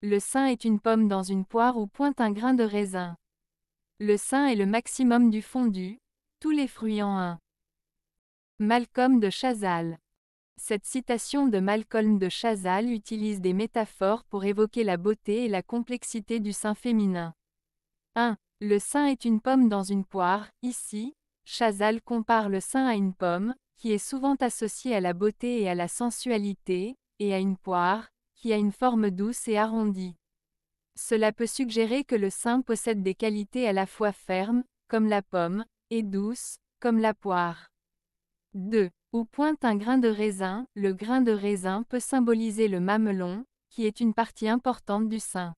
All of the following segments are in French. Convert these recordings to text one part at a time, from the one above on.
Le sein est une pomme dans une poire ou pointe un grain de raisin. Le sein est le maximum du fondu, tous les fruits en un. Malcolm de Chazal. Cette citation de Malcolm de Chazal utilise des métaphores pour évoquer la beauté et la complexité du sein féminin. 1. Le sein est une pomme dans une poire. Ici, Chazal compare le sein à une pomme, qui est souvent associée à la beauté et à la sensualité, et à une poire, qui a une forme douce et arrondie. Cela peut suggérer que le sein possède des qualités à la fois fermes, comme la pomme, et douces, comme la poire. 2. Où pointe un grain de raisin, le grain de raisin peut symboliser le mamelon, qui est une partie importante du sein.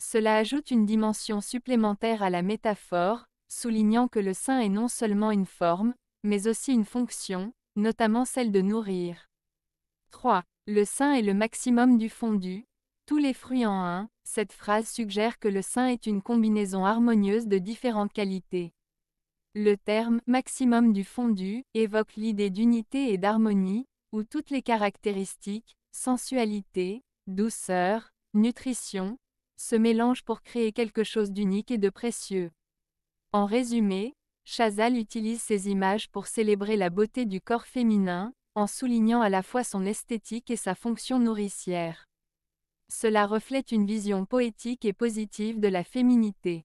Cela ajoute une dimension supplémentaire à la métaphore, soulignant que le sein est non seulement une forme, mais aussi une fonction, notamment celle de nourrir. 3. Le sein est le maximum du fondu, tous les fruits en un, cette phrase suggère que le sein est une combinaison harmonieuse de différentes qualités. Le terme « maximum du fondu » évoque l'idée d'unité et d'harmonie, où toutes les caractéristiques, sensualité, douceur, nutrition, se mélangent pour créer quelque chose d'unique et de précieux. En résumé, Chazal utilise ces images pour célébrer la beauté du corps féminin, en soulignant à la fois son esthétique et sa fonction nourricière. Cela reflète une vision poétique et positive de la féminité.